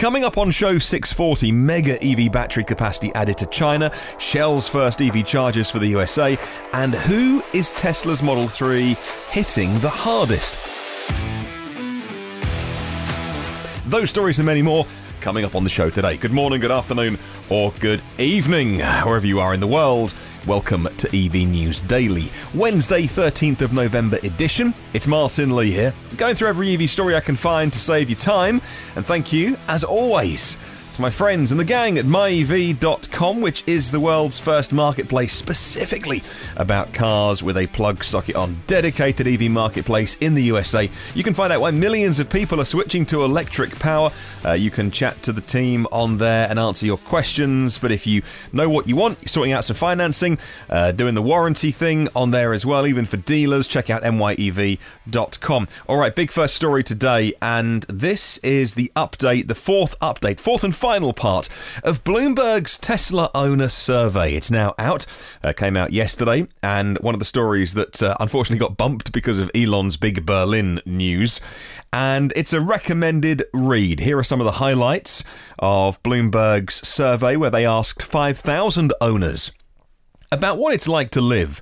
Coming up on show 640, mega EV battery capacity added to China, Shell's first EV chargers for the USA, and who is Tesla's Model 3 hitting the hardest? Those stories and many more coming up on the show today. Good morning, good afternoon, or good evening, wherever you are in the world. Welcome to EV News Daily, Wednesday, 13th of November edition. It's Martin Lee here, going through every EV story I can find to save you time, and thank you, as always, to my friends and the gang at myev.com, which is the world's first marketplace specifically about cars with a plug socket on dedicated EV marketplace in the USA. You can find out why millions of people are switching to electric power. Uh, you can chat to the team on there and answer your questions. But if you know what you want, sorting out some financing, uh, doing the warranty thing on there as well, even for dealers, check out myev.com. All right, big first story today, and this is the update, the fourth update, fourth and final part of Bloomberg's Tesla owner survey. It's now out, uh, came out yesterday, and one of the stories that uh, unfortunately got bumped because of Elon's big Berlin news. And it's a recommended read. Here are some of the highlights of Bloomberg's survey where they asked 5,000 owners about what it's like to live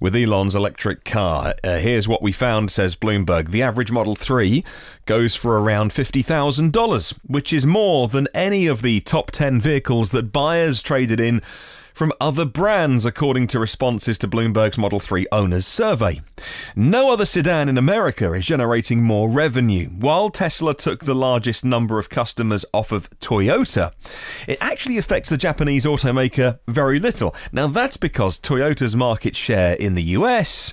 with Elon's electric car. Uh, here's what we found, says Bloomberg. The average Model 3 goes for around $50,000, which is more than any of the top 10 vehicles that buyers traded in from other brands, according to responses to Bloomberg's Model 3 owners survey. No other sedan in America is generating more revenue. While Tesla took the largest number of customers off of Toyota, it actually affects the Japanese automaker very little. Now, that's because Toyota's market share in the US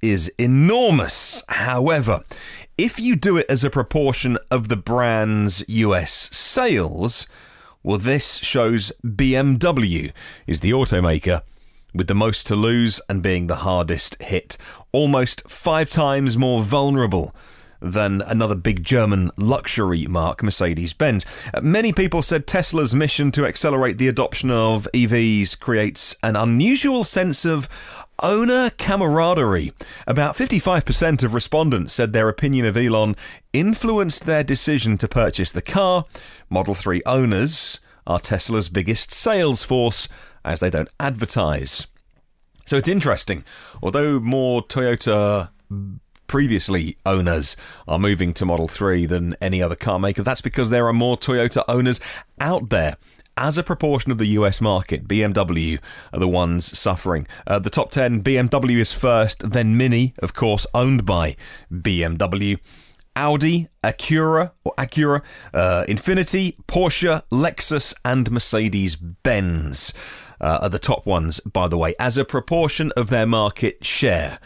is enormous. However, if you do it as a proportion of the brand's US sales, well, this shows BMW is the automaker with the most to lose and being the hardest hit, almost five times more vulnerable than another big German luxury mark, Mercedes Benz. Uh, many people said Tesla's mission to accelerate the adoption of EVs creates an unusual sense of owner camaraderie. About 55% of respondents said their opinion of Elon influenced their decision to purchase the car. Model 3 owners are Tesla's biggest sales force as they don't advertise. So it's interesting. Although more Toyota previously owners are moving to Model 3 than any other car maker, that's because there are more Toyota owners out there as a proportion of the US market, BMW are the ones suffering. Uh, the top 10, BMW is first, then Mini, of course, owned by BMW. Audi, Acura or Acura, uh, Infinity, Porsche, Lexus, and Mercedes Benz uh, are the top ones, by the way, as a proportion of their market share.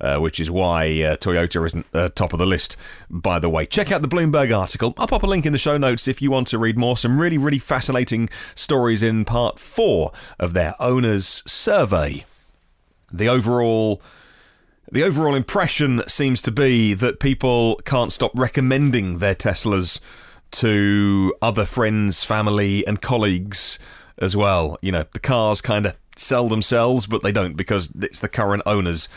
Uh, which is why uh, Toyota isn't uh, top of the list, by the way. Check out the Bloomberg article. I'll pop a link in the show notes if you want to read more. Some really, really fascinating stories in part four of their owner's survey. The overall. The overall impression seems to be that people can't stop recommending their Teslas to other friends, family, and colleagues as well. You know, the cars kind of sell themselves, but they don't because it's the current owners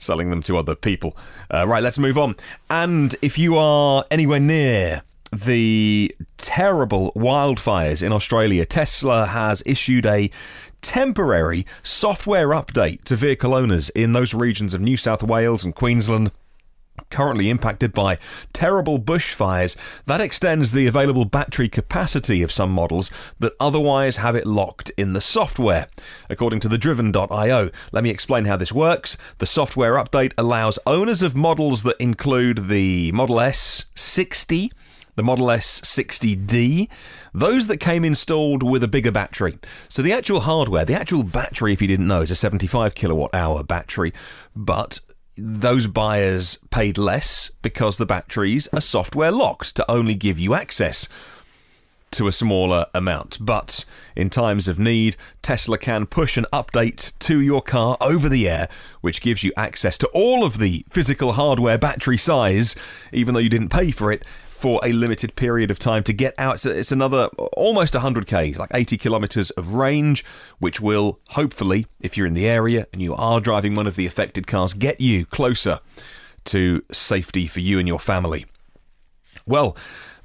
selling them to other people. Uh, right, let's move on. And if you are anywhere near the terrible wildfires in Australia, Tesla has issued a temporary software update to vehicle owners in those regions of New South Wales and Queensland currently impacted by terrible bushfires, that extends the available battery capacity of some models that otherwise have it locked in the software. According to the driven.io, let me explain how this works. The software update allows owners of models that include the Model S 60 the Model S 60D, those that came installed with a bigger battery. So the actual hardware, the actual battery, if you didn't know, is a 75 kilowatt hour battery, but those buyers paid less because the batteries are software locked to only give you access to a smaller amount. But in times of need, Tesla can push an update to your car over the air, which gives you access to all of the physical hardware battery size, even though you didn't pay for it, for a limited period of time to get out. It's, it's another almost 100k, like 80 kilometers of range, which will hopefully, if you're in the area and you are driving one of the affected cars, get you closer to safety for you and your family. Well,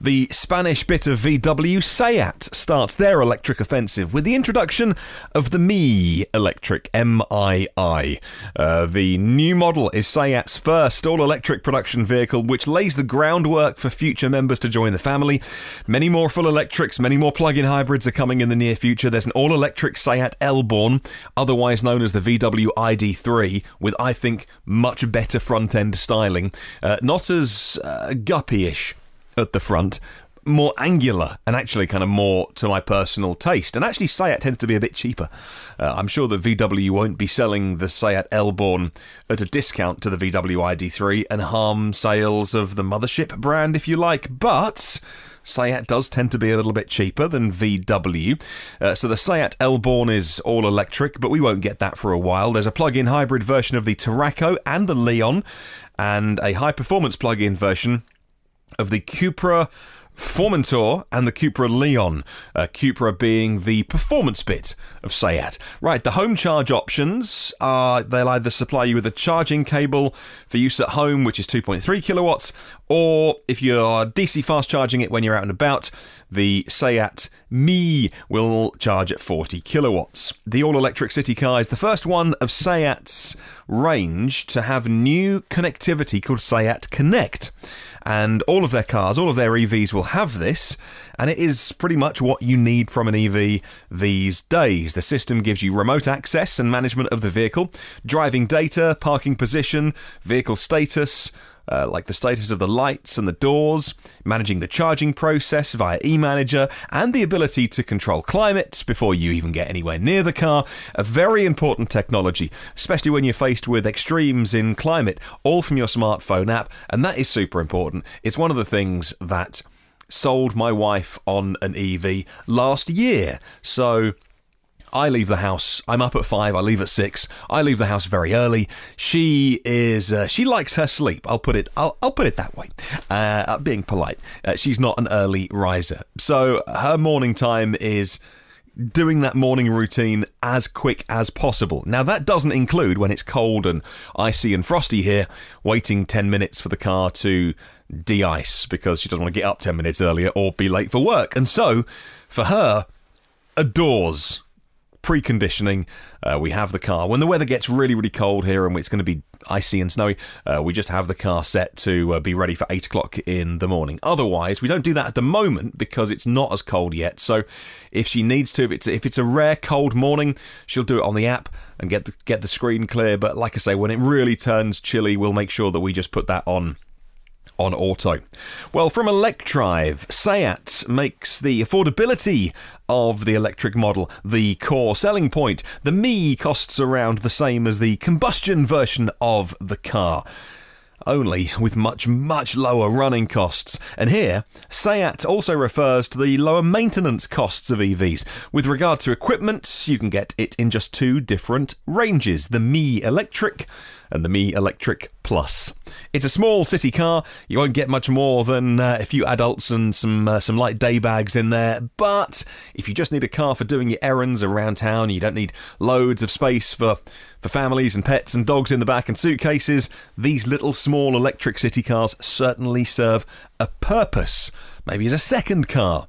the Spanish bit of VW Seat starts their electric offensive with the introduction of the Mi Electric MII. Uh, the new model is Seat's first all electric production vehicle, which lays the groundwork for future members to join the family. Many more full electrics, many more plug in hybrids are coming in the near future. There's an all electric Seat Elborn, otherwise known as the VW ID3, with I think much better front end styling. Uh, not as uh, guppy ish at the front, more angular and actually kind of more to my personal taste. And actually, Sayat tends to be a bit cheaper. Uh, I'm sure that VW won't be selling the Sayat Elborn at a discount to the VW ID3 and harm sales of the mothership brand, if you like. But. Sayat does tend to be a little bit cheaper than VW. Uh, so the Sayat Elborn is all electric, but we won't get that for a while. There's a plug-in hybrid version of the Taraco and the Leon, and a high-performance plug-in version of the Cupra Formentor and the Cupra Leon, uh, Cupra being the performance bit of Sayat. Right, the home charge options are they'll either supply you with a charging cable for use at home, which is 2.3 kilowatts, or if you're DC fast charging it when you're out and about, the Seat Mi will charge at 40 kilowatts. The all electric city car is the first one of Seat's range to have new connectivity called Seat Connect. And all of their cars, all of their EVs will have this. And it is pretty much what you need from an EV these days. The system gives you remote access and management of the vehicle, driving data, parking position, vehicle status, uh, like the status of the lights and the doors, managing the charging process via eManager, and the ability to control climate before you even get anywhere near the car. A very important technology, especially when you're faced with extremes in climate, all from your smartphone app, and that is super important. It's one of the things that sold my wife on an EV last year. So I leave the house. I'm up at five. I leave at six. I leave the house very early. She is. Uh, she likes her sleep. I'll put it. I'll, I'll put it that way. Uh, uh, being polite. Uh, she's not an early riser, so her morning time is doing that morning routine as quick as possible. Now, that doesn't include when it's cold and icy and frosty here, waiting 10 minutes for the car to de ice because she doesn't want to get up 10 minutes earlier or be late for work. And so, for her, adores preconditioning. Uh, we have the car. When the weather gets really, really cold here and it's going to be icy and snowy, uh, we just have the car set to uh, be ready for 8 o'clock in the morning. Otherwise, we don't do that at the moment because it's not as cold yet. So if she needs to, if it's, if it's a rare cold morning, she'll do it on the app and get the, get the screen clear. But like I say, when it really turns chilly, we'll make sure that we just put that on on auto. Well, from Electrive, SEAT makes the affordability of the electric model the core selling point. The Mi costs around the same as the combustion version of the car only with much, much lower running costs. And here, Sayat also refers to the lower maintenance costs of EVs. With regard to equipment, you can get it in just two different ranges the Mi Electric and the Mi Electric Plus. It's a small city car. You won't get much more than uh, a few adults and some uh, some light day bags in there. But if you just need a car for doing your errands around town, you don't need loads of space for for families and pets and dogs in the back and suitcases. These little small electric city cars certainly serve a purpose. Maybe as a second car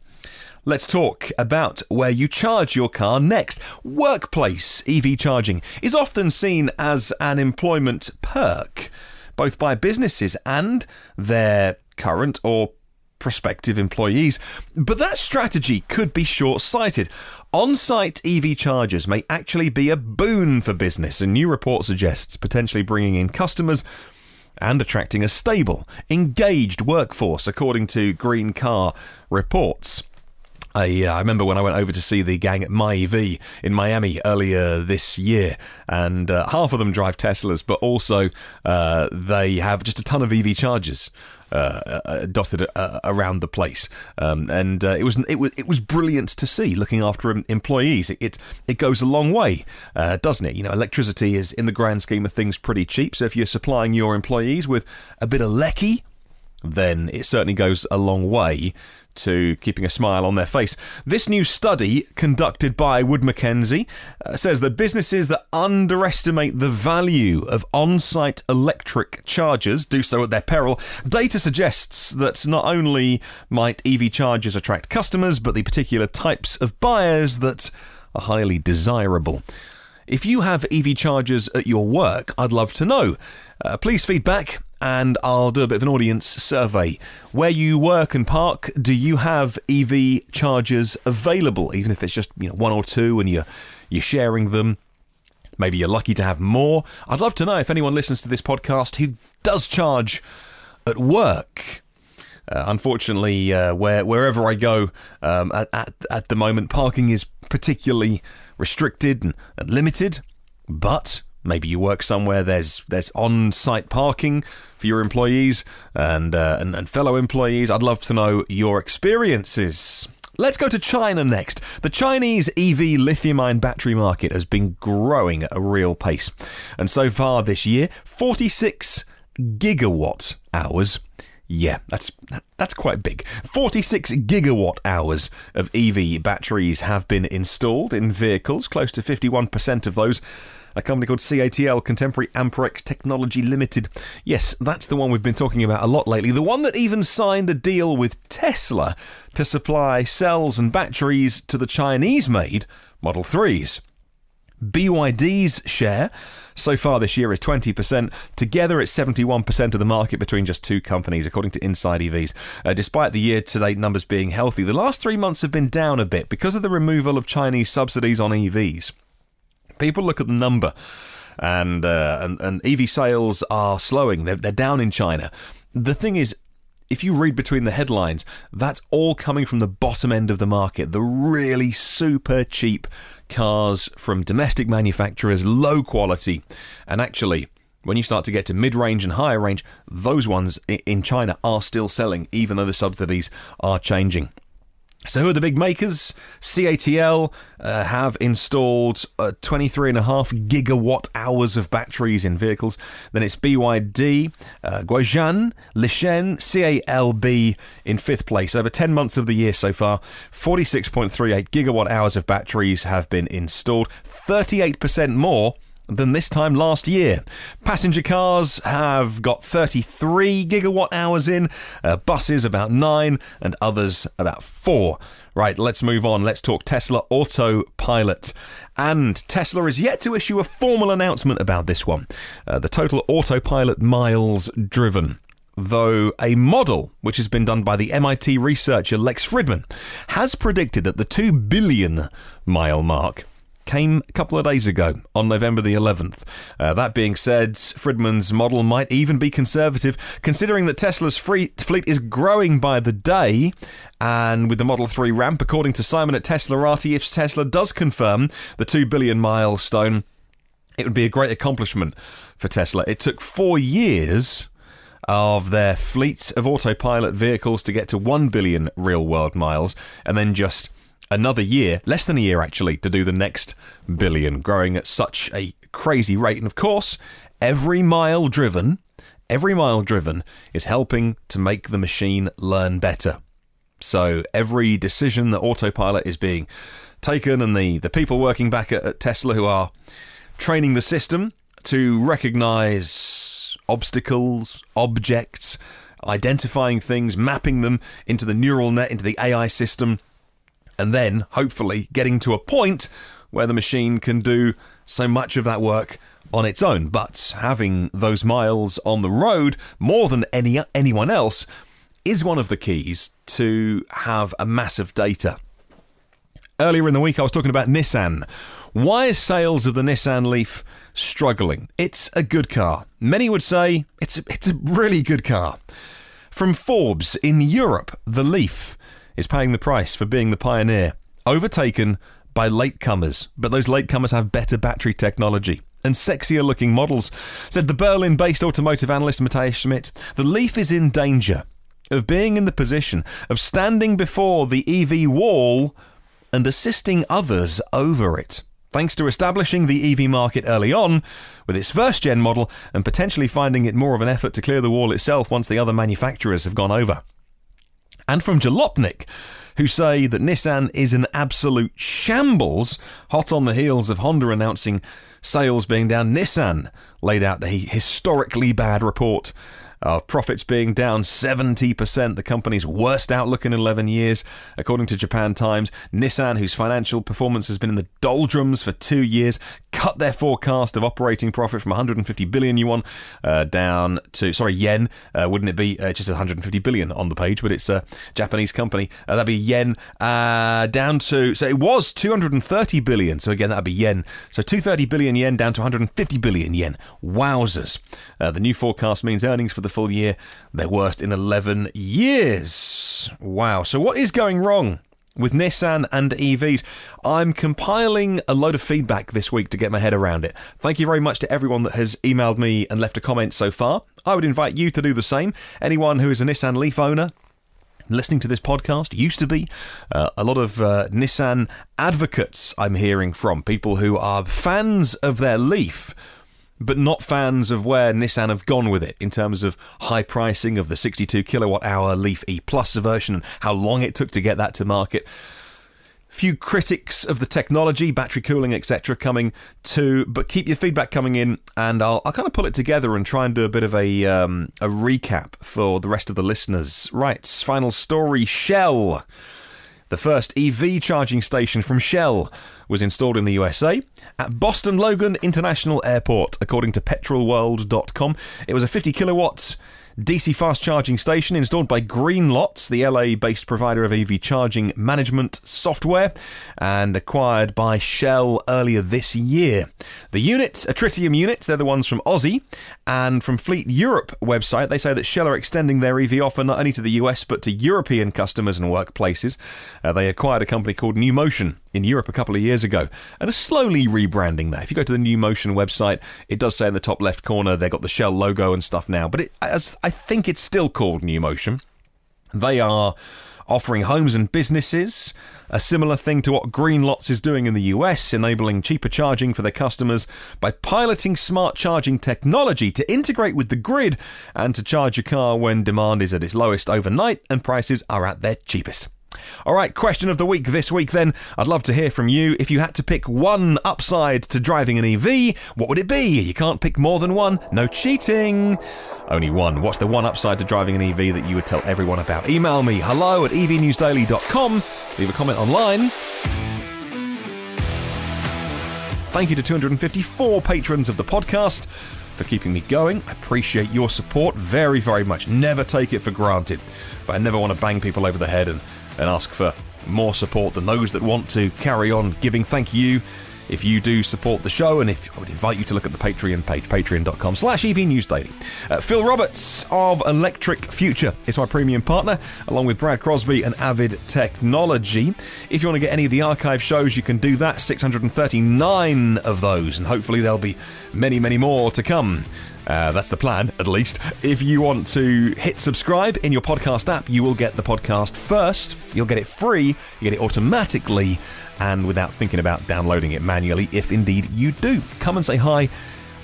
Let's talk about where you charge your car next. Workplace EV charging is often seen as an employment perk, both by businesses and their current or prospective employees. But that strategy could be short sighted. On site EV chargers may actually be a boon for business, a new report suggests, potentially bringing in customers and attracting a stable, engaged workforce, according to Green Car reports. I, uh, I remember when I went over to see the gang at MyEV in Miami earlier this year, and uh, half of them drive Teslas, but also uh, they have just a ton of EV chargers. Uh, uh, uh, dotted around the place, um, and it was it was it was brilliant to see. Looking after employees, it it, it goes a long way, doesn't it? You know, electricity is in the grand scheme of things pretty cheap. So if you're supplying your employees with a bit of lecky, then it certainly goes a long way to keeping a smile on their face. This new study, conducted by Wood Mackenzie, uh, says that businesses that underestimate the value of on site electric chargers do so at their peril. Data suggests that not only might EV chargers attract customers, but the particular types of buyers that are highly desirable. If you have EV chargers at your work, I'd love to know. Uh, please feedback and I'll do a bit of an audience survey. Where you work and park, do you have EV chargers available, even if it's just you know one or two and you're you're sharing them? Maybe you're lucky to have more. I'd love to know if anyone listens to this podcast who does charge at work. Uh, unfortunately, uh, where wherever I go um, at, at, at the moment, parking is particularly restricted and, and limited. But Maybe you work somewhere there's there's on-site parking for your employees and, uh, and and fellow employees. I'd love to know your experiences. Let's go to China next. The Chinese EV lithium ion battery market has been growing at a real pace. And so far this year, 46 gigawatt hours. Yeah, that's that's quite big. 46 gigawatt hours of EV batteries have been installed in vehicles. Close to 51% of those a company called CATL, Contemporary Amperex Technology Limited. Yes, that's the one we've been talking about a lot lately. The one that even signed a deal with Tesla to supply cells and batteries to the Chinese made Model 3s. BYD's share so far this year is 20%. Together, it's 71% of the market between just two companies, according to Inside EVs. Uh, despite the year to date numbers being healthy, the last three months have been down a bit because of the removal of Chinese subsidies on EVs people look at the number, and uh, and, and EV sales are slowing. They're, they're down in China. The thing is, if you read between the headlines, that's all coming from the bottom end of the market, the really super cheap cars from domestic manufacturers, low quality. And actually, when you start to get to mid range and higher range, those ones in China are still selling, even though the subsidies are changing. So, who are the big makers? CATL uh, have installed uh, 23.5 gigawatt hours of batteries in vehicles. Then it's BYD, uh, Guojian, Lishen, CALB in fifth place. Over 10 months of the year so far, 46.38 gigawatt hours of batteries have been installed, 38% more than this time last year. Passenger cars have got 33 gigawatt hours in, uh, buses about 9, and others about 4. Right, let's move on. Let's talk Tesla Autopilot. And Tesla is yet to issue a formal announcement about this one. Uh, the total autopilot miles driven though a model which has been done by the MIT researcher Lex Fridman has predicted that the 2 billion mile mark came a couple of days ago on November the 11th. Uh, that being said, Friedman's model might even be conservative, considering that Tesla's free fleet is growing by the day. And with the Model 3 ramp, according to Simon at Teslarati, if Tesla does confirm the 2 billion milestone, it would be a great accomplishment for Tesla. It took four years of their fleet of autopilot vehicles to get to 1 billion real world miles, and then just another year, less than a year actually, to do the next billion, growing at such a crazy rate. And of course, every mile driven, every mile driven is helping to make the machine learn better. So every decision that autopilot is being taken and the, the people working back at, at Tesla who are training the system to recognize obstacles, objects, identifying things, mapping them into the neural net, into the AI system, and then, hopefully, getting to a point where the machine can do so much of that work on its own. But having those miles on the road more than any anyone else is one of the keys to have a mass of data. Earlier in the week, I was talking about Nissan. Why are sales of the Nissan Leaf struggling? It's a good car. Many would say it's a, it's a really good car. From Forbes, in Europe, the Leaf is paying the price for being the pioneer, overtaken by latecomers. But those latecomers have better battery technology and sexier looking models, said the Berlin based automotive analyst Matthias Schmidt. The Leaf is in danger of being in the position of standing before the EV wall and assisting others over it. Thanks to establishing the EV market early on with its first gen model and potentially finding it more of an effort to clear the wall itself once the other manufacturers have gone over and from Jalopnik, who say that Nissan is an absolute shambles, hot on the heels of Honda announcing sales being down. Nissan laid out a historically bad report profits being down 70%, the company's worst outlook in 11 years. According to Japan Times, Nissan, whose financial performance has been in the doldrums for two years, cut their forecast of operating profit from 150 billion yuan uh, down to, sorry, yen. Uh, wouldn't it be uh, just 150 billion on the page, but it's a Japanese company. Uh, that'd be yen uh, down to, so it was 230 billion. So again, that'd be yen. So 230 billion yen down to 150 billion yen. Wowzers. the new forecast means earnings for the the full year, their worst in 11 years. Wow. So, what is going wrong? With Nissan and EVs, I'm compiling a load of feedback this week to get my head around it. Thank you very much to everyone that has emailed me and left a comment so far. I would invite you to do the same. Anyone who is a Nissan Leaf owner, listening to this podcast used to be uh, a lot of uh, Nissan advocates I'm hearing from people who are fans of their Leaf but not fans of where Nissan have gone with it in terms of high pricing of the 62 kilowatt hour Leaf E Plus version and how long it took to get that to market. Few critics of the technology, battery cooling, etc., coming too, but keep your feedback coming in, and I'll, I'll kind of pull it together and try and do a bit of a um, a recap for the rest of the listeners. Right, final story shell. The first EV charging station from Shell was installed in the USA at Boston Logan International Airport, according to petrolworld.com. It was a 50 kilowatts DC fast charging station installed by Greenlots, the LA based provider of EV charging management software, and acquired by Shell earlier this year. The units, Tritium units, they're the ones from Aussie, and from Fleet Europe website, they say that Shell are extending their EV offer not only to the US but to European customers and workplaces. Uh, they acquired a company called New Motion in Europe a couple of years ago and are slowly rebranding that. If you go to the New Motion website, it does say in the top left corner they've got the Shell logo and stuff now, but it, as, I think it's still called New Motion. They are offering homes and businesses, a similar thing to what Green Lots is doing in the US, enabling cheaper charging for their customers by piloting smart charging technology to integrate with the grid and to charge your car when demand is at its lowest overnight and prices are at their cheapest. All right, question of the week this week then. I'd love to hear from you. If you had to pick one upside to driving an EV, what would it be? You can't pick more than one. No cheating. Only one. What's the one upside to driving an EV that you would tell everyone about? Email me hello at evnewsdaily.com. Leave a comment online. Thank you to 254 patrons of the podcast for keeping me going. I appreciate your support very, very much. Never take it for granted. But I never want to bang people over the head and and ask for more support than those that want to carry on giving. Thank you if you do support the show, and if I would invite you to look at the Patreon page, patreon.com slash evnewsdaily. Uh, Phil Roberts of Electric Future is my premium partner, along with Brad Crosby and Avid Technology. If you want to get any of the archive shows, you can do that, 639 of those, and hopefully there'll be many, many more to come. Uh, that's the plan, at least. If you want to hit subscribe in your podcast app, you will get the podcast first. You'll get it free, you get it automatically, and without thinking about downloading it manually if indeed you do. Come and say hi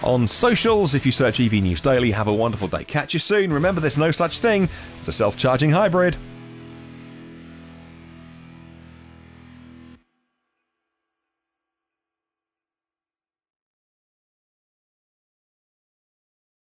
on socials if you search EV News Daily. Have a wonderful day. Catch you soon. Remember, there's no such thing as a self charging hybrid.